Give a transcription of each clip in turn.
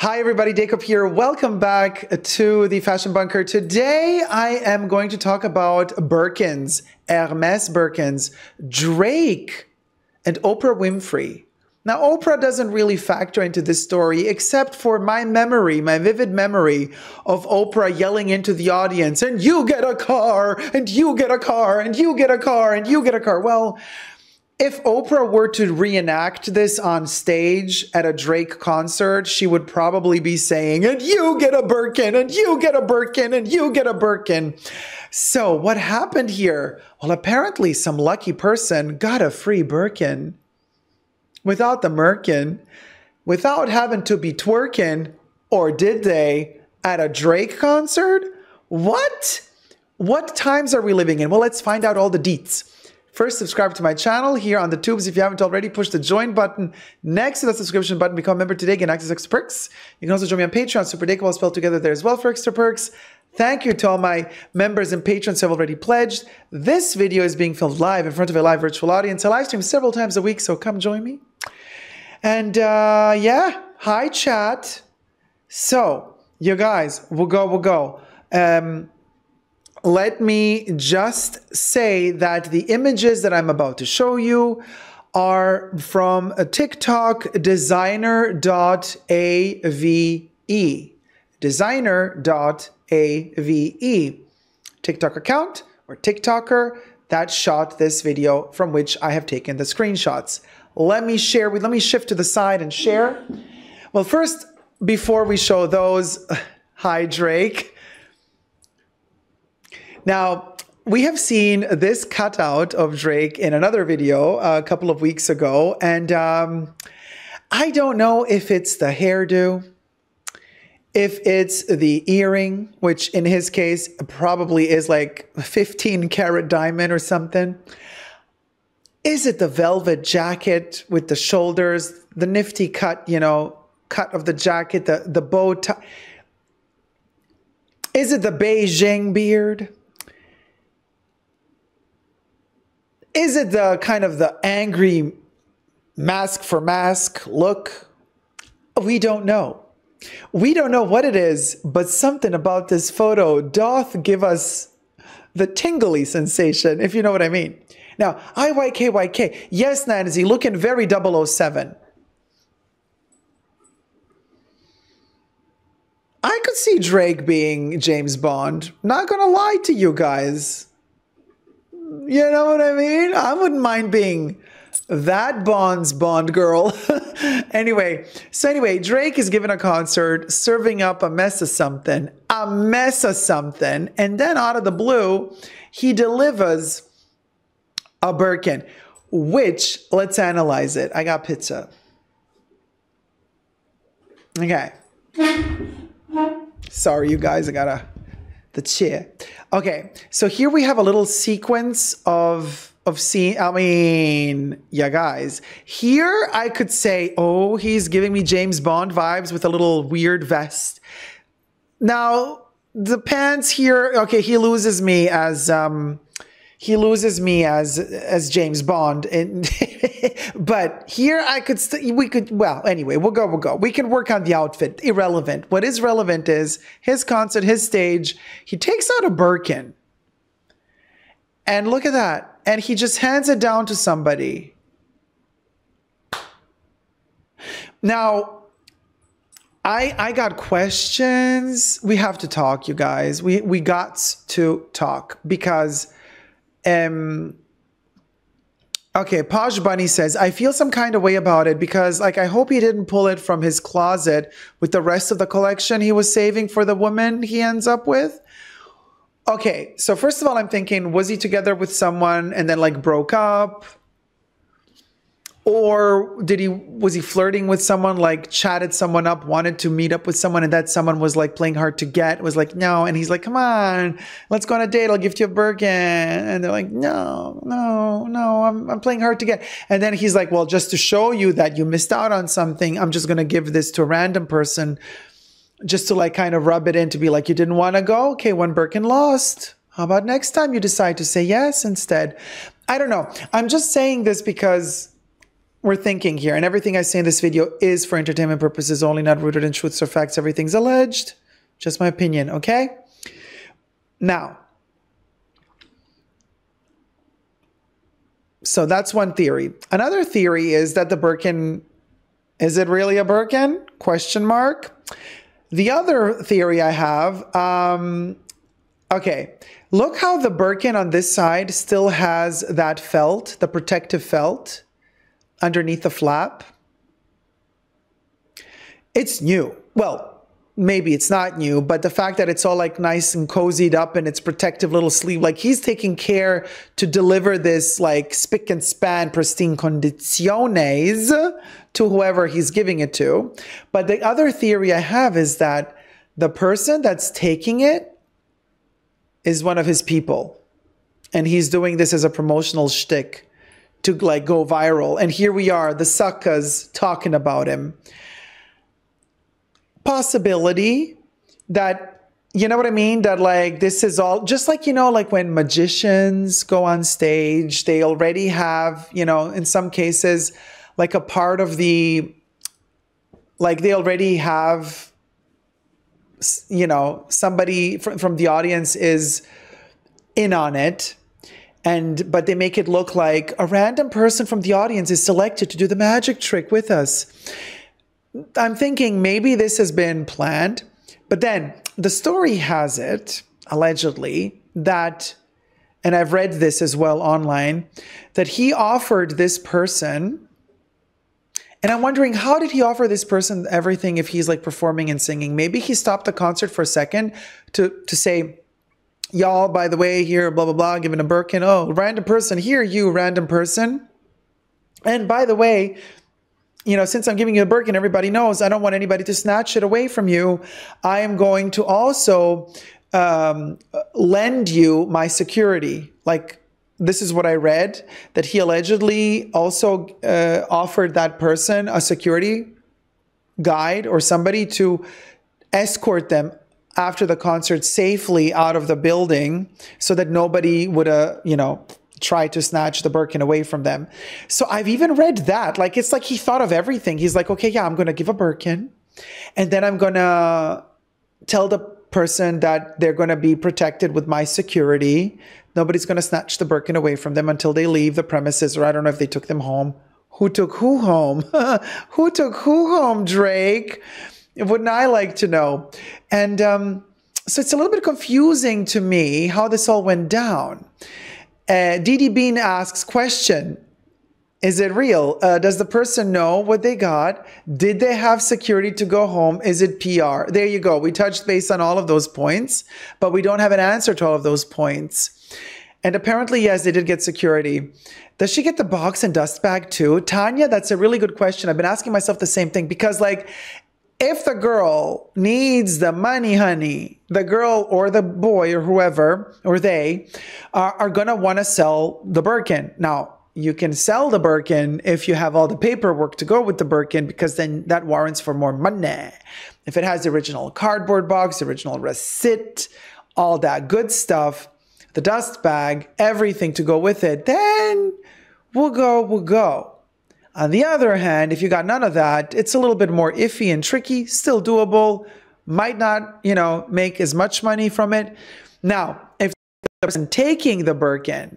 Hi everybody, Jacob here. Welcome back to the Fashion Bunker. Today I am going to talk about Birkins, Hermes Birkins, Drake, and Oprah Winfrey. Now, Oprah doesn't really factor into this story except for my memory, my vivid memory of Oprah yelling into the audience, and you get a car, and you get a car, and you get a car, and you get a car. Well, if Oprah were to reenact this on stage at a Drake concert, she would probably be saying, and you get a Birkin, and you get a Birkin, and you get a Birkin. So, what happened here? Well, apparently, some lucky person got a free Birkin without the Merkin, without having to be twerking, or did they at a Drake concert? What? What times are we living in? Well, let's find out all the deets. First, subscribe to my channel here on the tubes. If you haven't already, push the join button next to the subscription button. Become a member today, get access to extra perks. You can also join me on Patreon, Super Dakeable spelled together there as well for extra perks. Thank you to all my members and patrons who have already pledged. This video is being filmed live in front of a live virtual audience. I live stream several times a week, so come join me. And uh, yeah, hi chat. So, you guys, we'll go, we'll go. Um, let me just say that the images that I'm about to show you are from a TikTok designer.ave, designer.ave, TikTok account or TikToker that shot this video from which I have taken the screenshots. Let me share with, let me shift to the side and share. Well, first, before we show those, hi Drake. Now, we have seen this cutout of Drake in another video uh, a couple of weeks ago, and um, I don't know if it's the hairdo, if it's the earring, which in his case probably is like 15 carat diamond or something. Is it the velvet jacket with the shoulders, the nifty cut, you know, cut of the jacket, the, the bow tie? Is it the Beijing beard? Is it the kind of the angry mask for mask look? We don't know. We don't know what it is, but something about this photo doth give us the tingly sensation, if you know what I mean. Now, IYKYK, yes, Nancy, looking very 007. I could see Drake being James Bond. Not gonna lie to you guys. You know what I mean? I wouldn't mind being that Bond's Bond girl. anyway, so anyway, Drake is giving a concert, serving up a mess of something, a mess of something. And then out of the blue, he delivers a Birkin, which let's analyze it. I got pizza. Okay. Sorry, you guys, I gotta, the chair. Okay, so here we have a little sequence of of scene. I mean, yeah, guys. Here I could say, oh, he's giving me James Bond vibes with a little weird vest. Now the pants here. Okay, he loses me as um he loses me as as James Bond. And but here I could st- we could well anyway we'll go we'll go. We can work on the outfit. Irrelevant. What is relevant is his concert, his stage. He takes out a Birkin, and look at that. And he just hands it down to somebody. Now I I got questions. We have to talk, you guys. We we got to talk because um, okay, Paj Bunny says, I feel some kind of way about it because, like, I hope he didn't pull it from his closet with the rest of the collection he was saving for the woman he ends up with. Okay, so first of all, I'm thinking, was he together with someone and then, like, broke up? or did he was he flirting with someone like chatted someone up wanted to meet up with someone and that someone was like playing hard to get was like no and he's like come on let's go on a date i'll gift you a birkin and they're like no no no i'm, I'm playing hard to get and then he's like well just to show you that you missed out on something i'm just going to give this to a random person just to like kind of rub it in to be like you didn't want to go okay one birkin lost how about next time you decide to say yes instead i don't know i'm just saying this because we're thinking here, and everything I say in this video is for entertainment purposes only, not rooted in truths or facts. Everything's alleged. Just my opinion, okay? Now, so that's one theory. Another theory is that the Birkin, is it really a Birkin? Question mark. The other theory I have, um, okay, look how the Birkin on this side still has that felt, the protective felt underneath the flap. It's new. Well, maybe it's not new, but the fact that it's all like nice and cozied up in it's protective little sleeve, like he's taking care to deliver this like spick and span pristine condiciones to whoever he's giving it to. But the other theory I have is that the person that's taking it is one of his people. And he's doing this as a promotional shtick to like go viral. And here we are, the suckas talking about him. Possibility that you know what I mean? That like this is all just like you know, like when magicians go on stage, they already have, you know, in some cases, like a part of the like they already have you know somebody from, from the audience is in on it and but they make it look like a random person from the audience is selected to do the magic trick with us. I'm thinking maybe this has been planned, but then the story has it allegedly that and I've read this as well online that he offered this person and I'm wondering how did he offer this person everything if he's like performing and singing? Maybe he stopped the concert for a second to to say y'all, by the way, here, blah, blah, blah, giving a Birkin. Oh, random person. Here, you, random person. And by the way, you know, since I'm giving you a Birkin, everybody knows I don't want anybody to snatch it away from you. I am going to also um, lend you my security. Like, this is what I read that he allegedly also uh, offered that person a security guide or somebody to escort them after the concert safely out of the building so that nobody would, uh, you know, try to snatch the Birkin away from them. So I've even read that. Like, it's like he thought of everything. He's like, okay, yeah, I'm going to give a Birkin and then I'm going to tell the person that they're going to be protected with my security. Nobody's going to snatch the Birkin away from them until they leave the premises, or I don't know if they took them home. Who took who home? who took who home, Drake? wouldn't I like to know? And um, so it's a little bit confusing to me how this all went down. Uh, DD Bean asks question. Is it real? Uh, does the person know what they got? Did they have security to go home? Is it PR? There you go. We touched base on all of those points, but we don't have an answer to all of those points. And apparently, yes, they did get security. Does she get the box and dust bag too? Tanya, that's a really good question. I've been asking myself the same thing because, like, if the girl needs the money, honey, the girl or the boy or whoever or they uh, are, are going to want to sell the Birkin. Now, you can sell the Birkin if you have all the paperwork to go with the Birkin because then that warrants for more money. If it has the original cardboard box, original receipt, all that good stuff, the dust bag, everything to go with it, then we'll go, we'll go. On the other hand, if you got none of that, it's a little bit more iffy and tricky, still doable, might not, you know, make as much money from it. Now, if the person taking the Birkin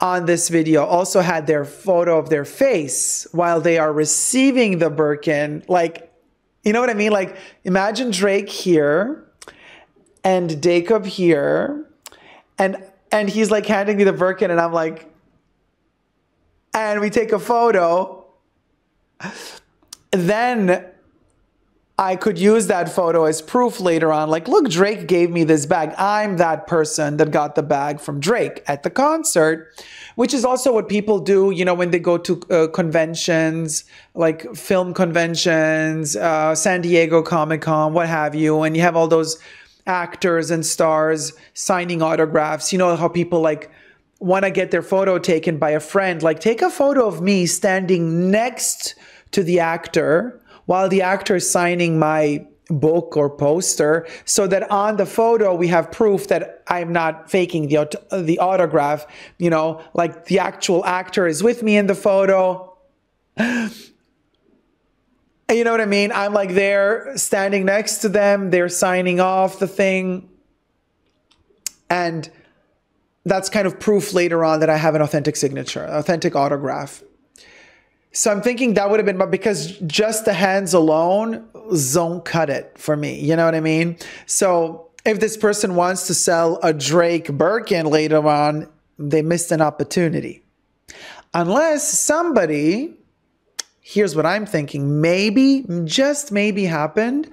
on this video also had their photo of their face while they are receiving the Birkin, like, you know what I mean? Like, imagine Drake here and Jacob here, and and he's like handing me the Birkin, and I'm like, and we take a photo, then I could use that photo as proof later on. Like, look, Drake gave me this bag. I'm that person that got the bag from Drake at the concert, which is also what people do, you know, when they go to uh, conventions, like film conventions, uh, San Diego Comic Con, what have you. And you have all those actors and stars signing autographs. You know how people like, want to get their photo taken by a friend, like take a photo of me standing next to the actor while the actor is signing my book or poster so that on the photo we have proof that I'm not faking the the autograph, you know, like the actual actor is with me in the photo. you know what I mean? I'm like there standing next to them, they're signing off the thing. And that's kind of proof later on that I have an authentic signature, authentic autograph. So I'm thinking that would have been, but because just the hands alone don't cut it for me. You know what I mean? So if this person wants to sell a Drake Birkin later on, they missed an opportunity. Unless somebody, here's what I'm thinking, maybe, just maybe happened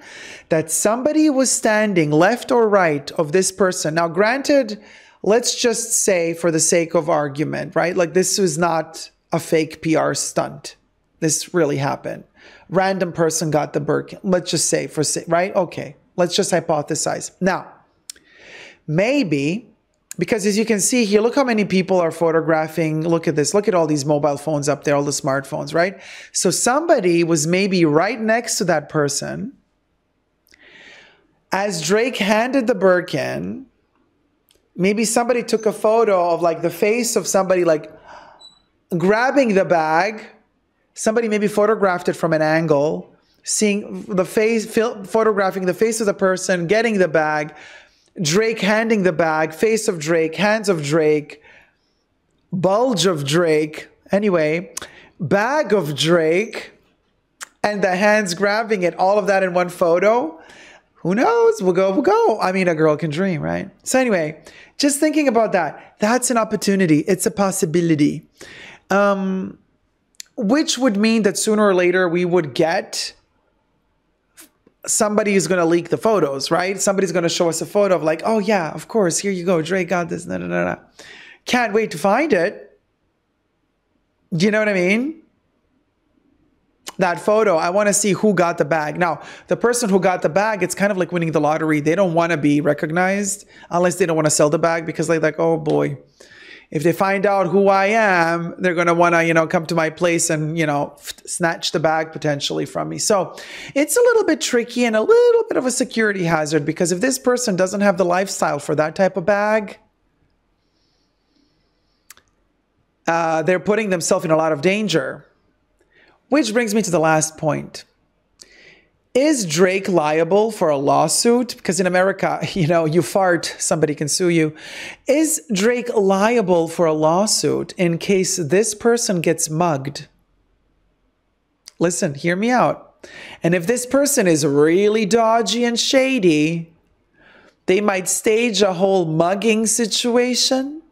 that somebody was standing left or right of this person. Now, granted, let's just say, for the sake of argument, right? Like, this was not a fake PR stunt. This really happened. Random person got the Birkin. Let's just say, for right? Okay. Let's just hypothesize. Now, maybe because as you can see here, look how many people are photographing. Look at this. Look at all these mobile phones up there, all the smartphones, right? So somebody was maybe right next to that person. As Drake handed the Birkin, maybe somebody took a photo of like the face of somebody like grabbing the bag somebody maybe photographed it from an angle seeing the face photographing the face of the person getting the bag drake handing the bag face of drake hands of drake bulge of drake anyway bag of drake and the hands grabbing it all of that in one photo who knows? We'll go, we'll go. I mean, a girl can dream, right? So, anyway, just thinking about that, that's an opportunity. It's a possibility. Um, which would mean that sooner or later we would get somebody is going to leak the photos, right? Somebody's going to show us a photo of like, oh yeah, of course, here you go, Drake got this, no, no, no, no. Can't wait to find it. Do you know what I mean? that photo. I want to see who got the bag. Now, the person who got the bag, it's kind of like winning the lottery. They don't want to be recognized unless they don't want to sell the bag because they're like, oh boy, if they find out who I am, they're going to want to, you know, come to my place and, you know, snatch the bag potentially from me. So it's a little bit tricky and a little bit of a security hazard because if this person doesn't have the lifestyle for that type of bag, uh, they're putting themselves in a lot of danger. Which brings me to the last point. Is Drake liable for a lawsuit? Because in America, you know, you fart, somebody can sue you. Is Drake liable for a lawsuit in case this person gets mugged? Listen, hear me out. And if this person is really dodgy and shady, they might stage a whole mugging situation.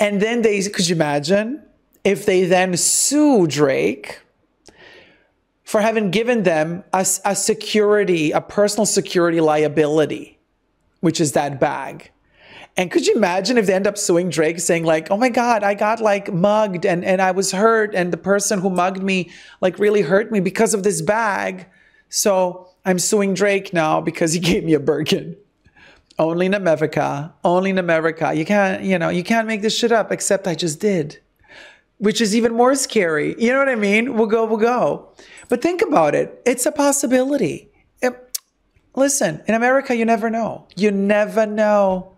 And then they, could you imagine? if they then sue Drake for having given them a, a security, a personal security liability, which is that bag. And could you imagine if they end up suing Drake saying like, oh my God, I got like mugged and, and I was hurt and the person who mugged me like really hurt me because of this bag. So I'm suing Drake now because he gave me a Birkin. Only in America, only in America. You can't, you know, you can't make this shit up except I just did which is even more scary. You know what I mean? We'll go, we'll go. But think about it. It's a possibility. It, listen, in America, you never know. You never know.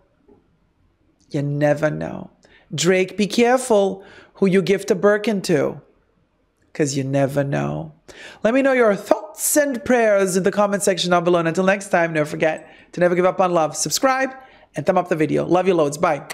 You never know. Drake, be careful who you gift a Birkin to because you never know. Let me know your thoughts and prayers in the comment section down below. And until next time, don't forget to never give up on love. Subscribe and thumb up the video. Love you loads. Bye.